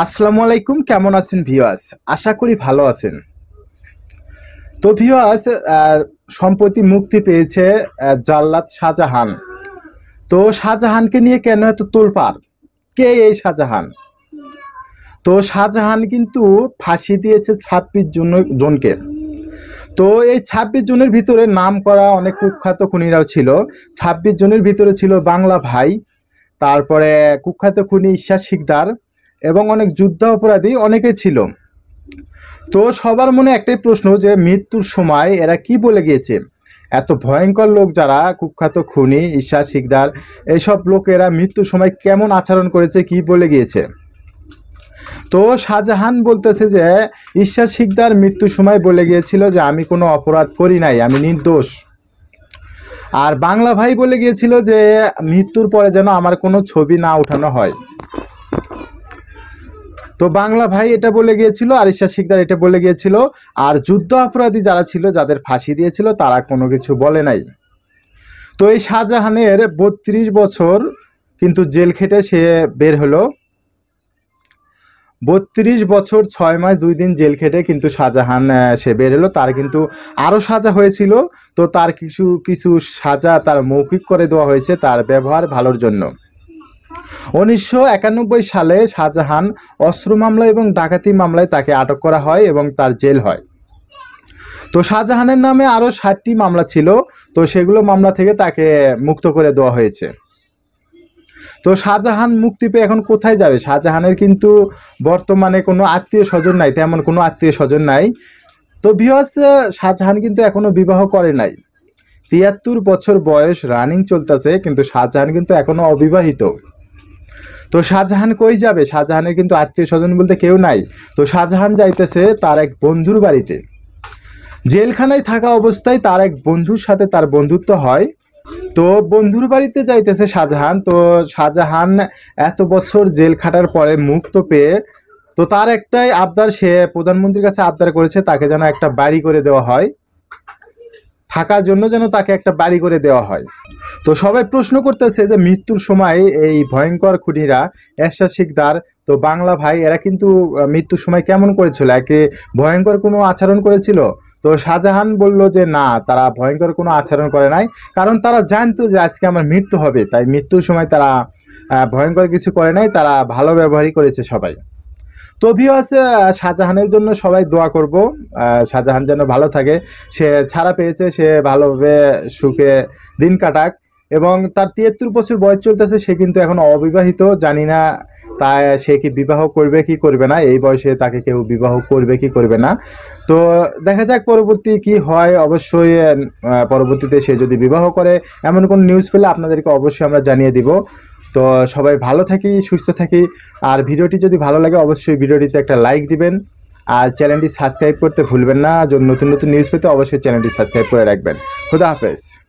আসসালামু আলাইকুম কেমন আছেন ভিওয়াস আশা করি ভালো আছেন তো ভিওয়াস সম্প্রতি মুক্তি পেয়েছে জাল্লাদ শাহজাহান তো শাহজাহানকে নিয়ে কেন এত তোলপার কে এই শাহজাহান তো শাহজাহান কিন্তু ফাঁসি দিয়েছে ছাব্বিশ জুন জনকে তো এই ছাব্বিশ জনের ভিতরে নাম করা অনেক কুখ্যাত খুনিরাও ছিল ছাব্বিশ জনের ভিতরে ছিল বাংলা ভাই তারপরে কুখ্যাত খুনি ঈশ্বর শিকদার এবং অনেক যুদ্ধ অপরাধী অনেকে ছিল তো সবার মনে একটাই প্রশ্ন যে মৃত্যুর সময় এরা কি বলে গিয়েছে এত ভয়ঙ্কর লোক যারা কুখ্যাত খুনি ঈশা শিকদার এইসব লোক এরা মৃত্যুর সময় কেমন আচরণ করেছে কি বলে গিয়েছে তো শাহজাহান বলতেছে যে ঈশ্বর শিকদার মৃত্যুর সময় বলে গিয়েছিল যে আমি কোনো অপরাধ করি নাই আমি নির্দোষ আর বাংলা ভাই বলে গিয়েছিল যে মৃত্যুর পরে যেন আমার কোনো ছবি না উঠানো হয় তো বাংলা ভাই এটা বলে গিয়েছিল আরিশা শিকদার এটা বলে গিয়েছিল আর যুদ্ধ অপরাধী যারা ছিল যাদের ফাঁসি দিয়েছিল তারা কোনো কিছু বলে নাই তো এই শাহজাহানের বত্রিশ বছর কিন্তু জেল খেটে সে বের হলো বত্রিশ বছর ছয় মাস দুই দিন জেল খেটে কিন্তু শাহজাহান সে বের হলো তার কিন্তু আরও সাজা হয়েছিল তো তার কিছু কিছু সাজা তার মৌখিক করে দেওয়া হয়েছে তার ব্যবহার ভালোর জন্য উনিশশো সালে শাহজাহান অস্ত্র মামলা এবং ডাকাতি মামলায় তাকে আটক করা হয় এবং তার জেল হয় তো শাহজাহানের নামে আরও ষাটটি মামলা ছিল তো সেগুলো মামলা থেকে তাকে মুক্ত করে দেওয়া হয়েছে তো শাহজাহান মুক্তি পেয়ে এখন কোথায় যাবে শাহজাহানের কিন্তু বর্তমানে কোনো আত্মীয় স্বজন নাই তেমন কোনো আত্মীয় স্বজন নাই তো ভিওয়াস শাহজাহান কিন্তু এখনও বিবাহ করে নাই তিয়াত্তর বছর বয়স রানিং চলতেছে কিন্তু শাহজাহান কিন্তু এখনও অবিবাহিত তো শাহজাহান কই যাবে শাহজাহানের কিন্তু আত্মীয় স্বজন বলতে কেউ নাই তো শাহজাহান যাইতেছে তার এক বন্ধুর বাড়িতে জেলখানায় থাকা অবস্থায় তার এক বন্ধুর সাথে তার বন্ধুত্ব হয় তো বন্ধুর বাড়িতে যাইতেছে শাহজাহান তো শাহজাহান এত বছর জেল খাটার পরে মুক্ত পেয়ে তো তার একটাই আবদার সে প্রধানমন্ত্রীর কাছে আবদার করেছে তাকে যেন একটা বাড়ি করে দেওয়া হয় থাকার জন্য যেন তাকে একটা বাড়ি করে দেওয়া হয় তো সবাই প্রশ্ন করতেছে যে মৃত্যুর সময় এই ভয়ঙ্কর খুনিরা এরশাদ শিকদার তো বাংলা ভাই এরা কিন্তু মৃত্যুর সময় কেমন করেছিল একে ভয়ঙ্কর কোনো আচরণ করেছিল তো শাহজাহান বলল যে না তারা ভয়ঙ্কর কোনো আচরণ করে নাই কারণ তারা জানতো যে আজকে আমার মৃত্যু হবে তাই মৃত্যুর সময় তারা ভয়ঙ্কর কিছু করে নাই তারা ভালো ব্যবহারই করেছে সবাই তো ভিওয়াস শাহজাহানের জন্য সবাই দোয়া করব শাহজাহান যেন ভালো থাকে সে ছাড়া পেয়েছে সে ভালোভাবে সুখে দিন কাটাক এবং তার তিয়াত্তর বছর বয়স চলতেছে সে কিন্তু এখন অবিবাহিত জানি না তা সে কি বিবাহ করবে কি করবে না এই বয়সে তাকে কেউ বিবাহ করবে কি করবে না তো দেখা যাক পরবর্তী কি হয় অবশ্যই পরবর্তীতে সে যদি বিবাহ করে এমন কোন নিউজ পেলে আপনাদেরকে অবশ্যই আমরা জানিয়ে দিব তো সবাই ভালো থাকি সুস্থ থাকি আর ভিডিওটি যদি ভালো লাগে অবশ্যই ভিডিওটিতে একটা লাইক দিবেন আর চ্যানেলটি সাবস্ক্রাইব করতে ভুলবেন না নতুন নতুন নিউজ পেতে অবশ্যই চ্যানেলটি সাবস্ক্রাইব করে রাখবেন খুদা হাফেজ